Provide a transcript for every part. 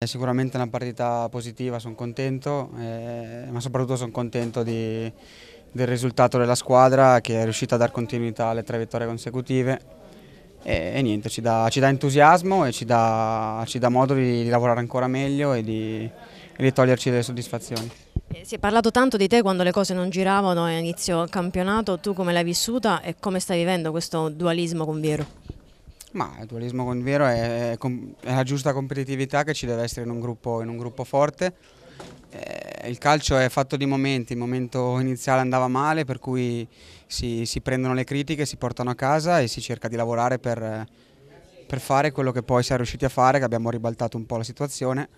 È sicuramente una partita positiva, sono contento, eh, ma soprattutto sono contento di, del risultato della squadra che è riuscita a dar continuità alle tre vittorie consecutive e, e niente, ci dà, ci dà, entusiasmo e ci dà, ci dà modo di, di, lavorare ancora meglio e di, e di toglierci delle soddisfazioni. Eh, si è parlato tanto di te quando le cose non giravano a inizio campionato, tu come l'hai vissuta e come stai vivendo questo dualismo con Viero? Ma il dualismo con Vero è, è, la giusta competitività che ci deve essere in un gruppo, in un gruppo forte. Eh, il calcio è fatto di momenti, il momento iniziale andava male per cui si, si prendono le critiche, si portano a casa e si cerca di lavorare per, per fare quello che poi siamo riusciti a fare, che abbiamo ribaltato un po' la situazione.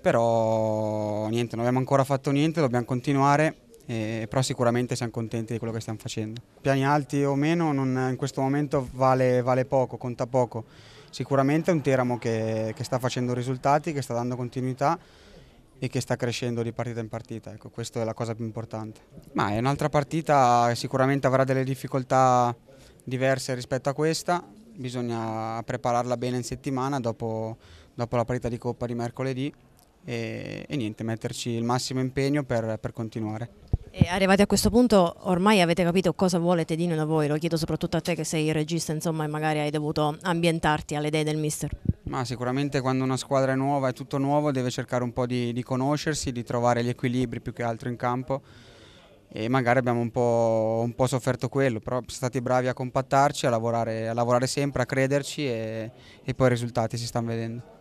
Però niente, non abbiamo ancora fatto niente, dobbiamo continuare eh, però sicuramente siamo contenti di quello che stiamo facendo. Piani alti o meno non, in questo momento vale, vale, poco, conta poco, sicuramente è un Teramo che, che, sta facendo risultati, che sta dando continuità e che sta crescendo di partita in partita, ecco, questa è la cosa più importante. Ma è un'altra partita, sicuramente avrà delle difficoltà diverse rispetto a questa, bisogna prepararla bene in settimana dopo, dopo la partita di Coppa di mercoledì e, e niente, metterci il massimo impegno per, per continuare. E arrivati a questo punto ormai avete capito cosa vuole Tedino da voi, lo chiedo soprattutto a te che sei il regista insomma, e magari hai dovuto ambientarti alle idee del mister. Ma sicuramente quando una squadra è nuova, è tutto nuovo, deve cercare un po' di, di conoscersi, di trovare gli equilibri più che altro in campo e magari abbiamo un po', un po sofferto quello, però siamo stati bravi a compattarci, a lavorare, a lavorare sempre, a crederci e, e poi i risultati si stanno vedendo.